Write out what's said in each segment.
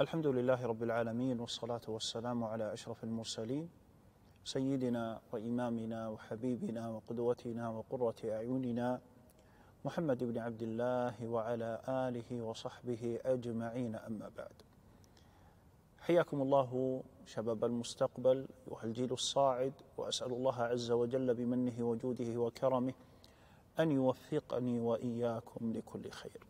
الحمد لله رب العالمين والصلاة والسلام على أشرف المرسلين سيدنا وإمامنا وحبيبنا وقدوتنا وقرة أعيننا محمد بن عبد الله وعلى آله وصحبه أجمعين أما بعد حياكم الله شباب المستقبل والجيل الصاعد وأسأل الله عز وجل بمنه وجوده وكرمه أن يوفقني وإياكم لكل خير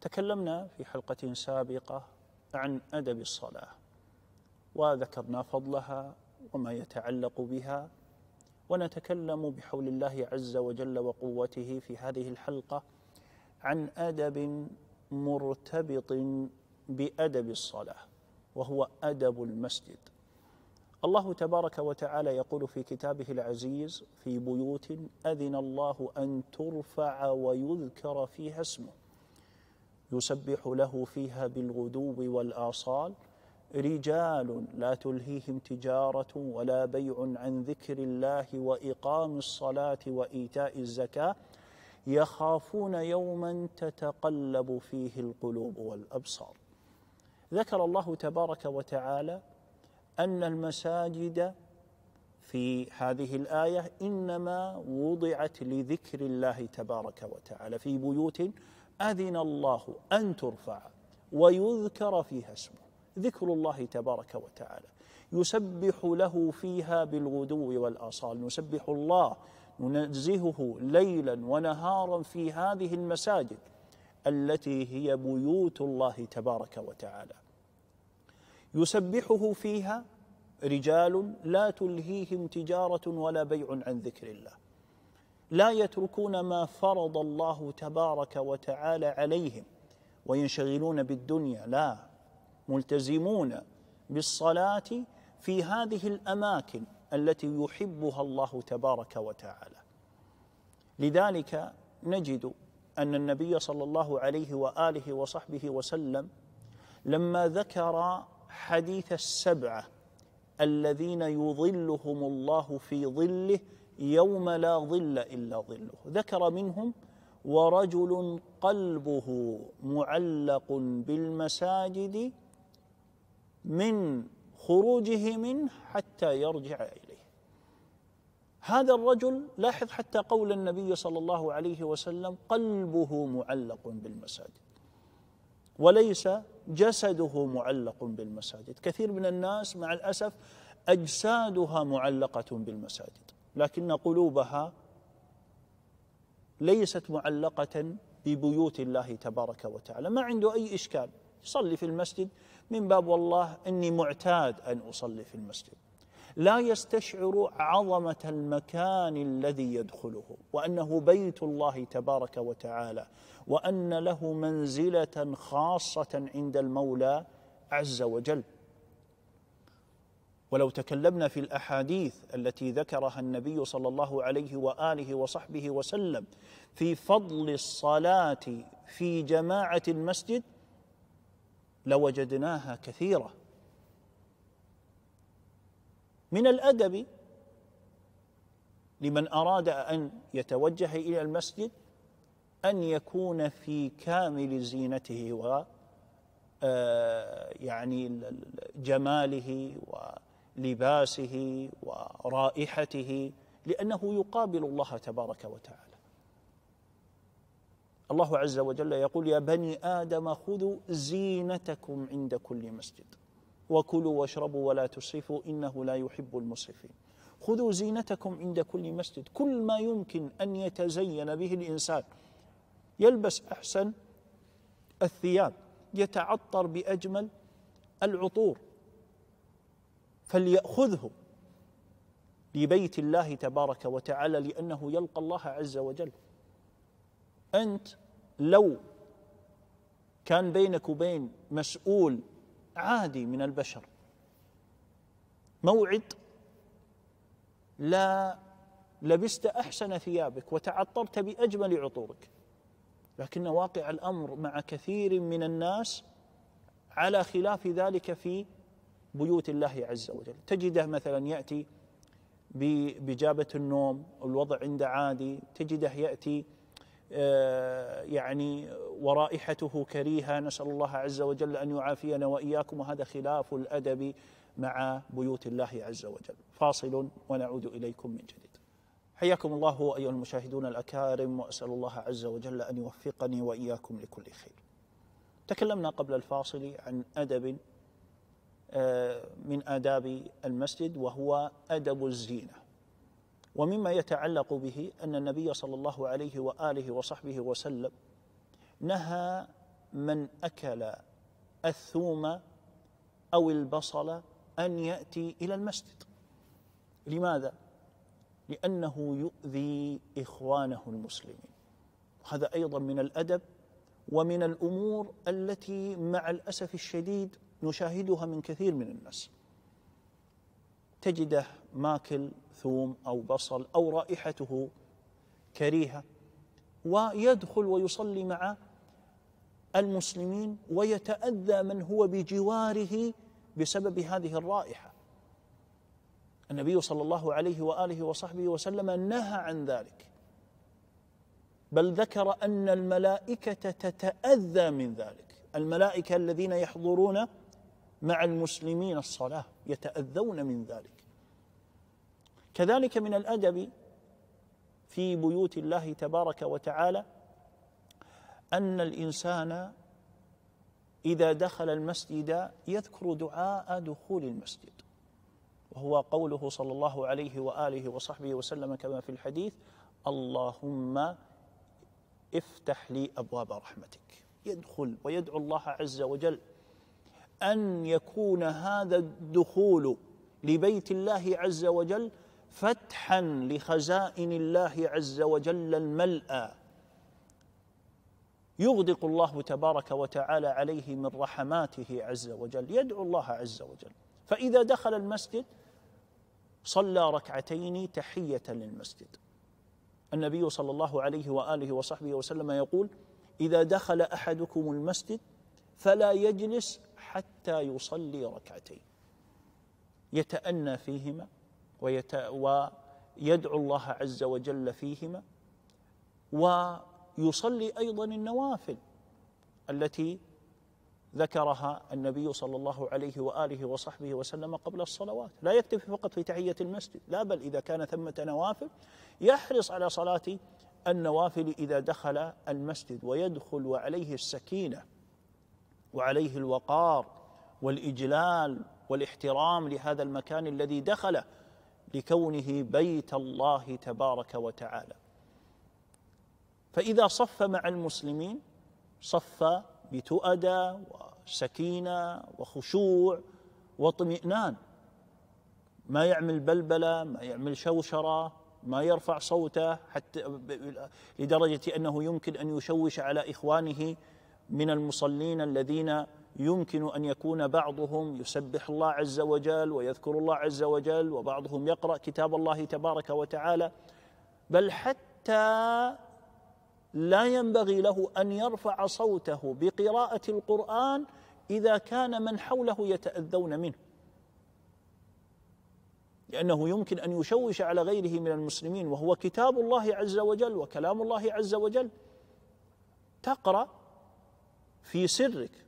تكلمنا في حلقة سابقة عن أدب الصلاة وذكرنا فضلها وما يتعلق بها ونتكلم بحول الله عز وجل وقوته في هذه الحلقة عن أدب مرتبط بأدب الصلاة وهو أدب المسجد الله تبارك وتعالى يقول في كتابه العزيز في بيوت أذن الله أن ترفع ويذكر فيها اسمه يسبح له فيها بالغدو والآصال رجال لا تلهيهم تجارة ولا بيع عن ذكر الله وإقام الصلاة وإيتاء الزكاة يخافون يوما تتقلب فيه القلوب والأبصار ذكر الله تبارك وتعالى أن المساجد في هذه الآية إنما وضعت لذكر الله تبارك وتعالى في بيوت أذن الله أن ترفع ويذكر فيها اسمه ذكر الله تبارك وتعالى يسبح له فيها بالغدو والآصال نسبح الله ننزهه ليلا ونهارا في هذه المساجد التي هي بيوت الله تبارك وتعالى يسبحه فيها رجال لا تلهيهم تجارة ولا بيع عن ذكر الله لا يتركون ما فرض الله تبارك وتعالى عليهم وينشغلون بالدنيا لا ملتزمون بالصلاه في هذه الاماكن التي يحبها الله تبارك وتعالى لذلك نجد ان النبي صلى الله عليه واله وصحبه وسلم لما ذكر حديث السبعه الذين يظلهم الله في ظله يوم لا ظل الا ظله ذكر منهم ورجل قلبه معلق بالمساجد من خروجه منه حتى يرجع اليه هذا الرجل لاحظ حتى قول النبي صلى الله عليه وسلم قلبه معلق بالمساجد وليس جسده معلق بالمساجد كثير من الناس مع الاسف اجسادها معلقه بالمساجد لكن قلوبها ليست معلقة ببيوت الله تبارك وتعالى ما عنده أي إشكال يصلي في المسجد من باب والله إني معتاد أن أصلي في المسجد لا يستشعر عظمة المكان الذي يدخله وأنه بيت الله تبارك وتعالى وأن له منزلة خاصة عند المولى عز وجل ولو تكلمنا في الاحاديث التي ذكرها النبي صلى الله عليه واله وصحبه وسلم في فضل الصلاه في جماعه المسجد لوجدناها كثيره من الادب لمن اراد ان يتوجه الى المسجد ان يكون في كامل زينته و آه، يعني جماله و لباسه ورائحته لأنه يقابل الله تبارك وتعالى الله عز وجل يقول يا بني آدم خذوا زينتكم عند كل مسجد وكلوا واشربوا ولا تسرفوا إنه لا يحب المسرفين خذوا زينتكم عند كل مسجد كل ما يمكن أن يتزين به الإنسان يلبس أحسن الثياب يتعطر بأجمل العطور فليأخذه لبيت الله تبارك وتعالى لأنه يلقى الله عز وجل أنت لو كان بينك وبين مسؤول عادي من البشر موعد لا لبست احسن ثيابك وتعطرت باجمل عطورك لكن واقع الامر مع كثير من الناس على خلاف ذلك في بيوت الله عز وجل تجده مثلا يأتي بجابة النوم الوضع عنده عادي تجده يأتي آه، يعني ورائحته كريهة نسأل الله عز وجل أن يعافينا وإياكم وهذا خلاف الأدب مع بيوت الله عز وجل فاصل ونعود إليكم من جديد حياكم الله أيها المشاهدون الأكارم وأسأل الله عز وجل أن يوفقني وإياكم لكل خير تكلمنا قبل الفاصل عن أدب آه، من آداب المسجد وهو أدب الزينة ومما يتعلق به أن النبي صلى الله عليه وآله وصحبه وسلم نهى من أكل الثوم أو البصل أن يأتي إلى المسجد لماذا؟ لأنه يؤذي إخوانه المسلمين هذا أيضا من الأدب ومن الأمور التي مع الأسف الشديد نشاهدها من كثير من الناس تجده ماكل ثوم او بصل او رائحته كريهه ويدخل ويصلي مع المسلمين ويتاذى من هو بجواره بسبب هذه الرائحه النبي صلى الله عليه واله وصحبه وسلم نهى عن ذلك بل ذكر ان الملائكه تتاذى من ذلك الملائكه الذين يحضرون مع المسلمين الصلاة يتأذون من ذلك كذلك من الأدب في بيوت الله تبارك وتعالى أن الإنسان إذا دخل المسجد يذكر دعاء دخول المسجد وهو قوله صلى الله عليه وآله وصحبه وسلم كما في الحديث اللهم افتح لي أبواب رحمتك يدخل ويدعو الله عز وجل أن يكون هذا الدخول لبيت الله عز وجل فتحا لخزائن الله عز وجل الملأ يغدق الله تبارك وتعالى عليه من رحماته عز وجل يدعو الله عز وجل فإذا دخل المسجد صلى ركعتين تحية للمسجد النبي صلى الله عليه وآله وصحبه وسلم يقول إذا دخل أحدكم المسجد فلا يجلس حتى يصلي ركعتين يتأنى فيهما ويدعو الله عز وجل فيهما ويصلي أيضا النوافل التي ذكرها النبي صلى الله عليه وآله وصحبه وسلم قبل الصلوات لا يكتفي فقط في تحية المسجد لا بل إذا كان ثمة نوافل يحرص على صلاة النوافل إذا دخل المسجد ويدخل وعليه السكينة وعليه الوقار والاجلال والاحترام لهذا المكان الذي دخله لكونه بيت الله تبارك وتعالى فاذا صف مع المسلمين صف بتؤدى وسكينه وخشوع واطمئنان ما يعمل بلبله ما يعمل شوشره ما يرفع صوته حتى لدرجه انه يمكن ان يشوش على اخوانه من المصلين الذين يمكن أن يكون بعضهم يسبح الله عز وجل ويذكر الله عز وجل وبعضهم يقرأ كتاب الله تبارك وتعالى بل حتى لا ينبغي له أن يرفع صوته بقراءة القرآن إذا كان من حوله يتأذون منه لأنه يمكن أن يشوش على غيره من المسلمين وهو كتاب الله عز وجل وكلام الله عز وجل تقرأ في سرك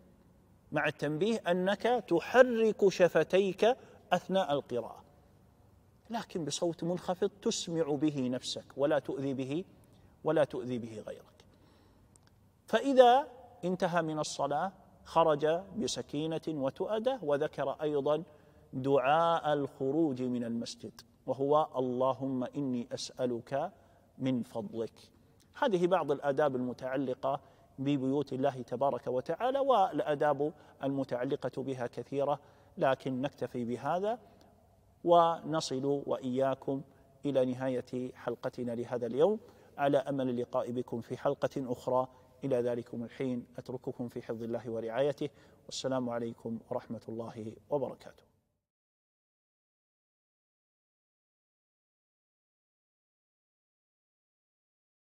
مع التنبيه انك تحرك شفتيك اثناء القراءه لكن بصوت منخفض تسمع به نفسك ولا تؤذي به ولا تؤذي به غيرك فاذا انتهى من الصلاه خرج بسكينه وتؤده وذكر ايضا دعاء الخروج من المسجد وهو اللهم اني اسالك من فضلك هذه بعض الاداب المتعلقه ببيوت الله تبارك وتعالى والآداب المتعلقة بها كثيرة لكن نكتفي بهذا ونصل وإياكم إلى نهاية حلقتنا لهذا اليوم على أمل اللقاء بكم في حلقة أخرى إلى ذلكم الحين أترككم في حفظ الله ورعايته والسلام عليكم ورحمة الله وبركاته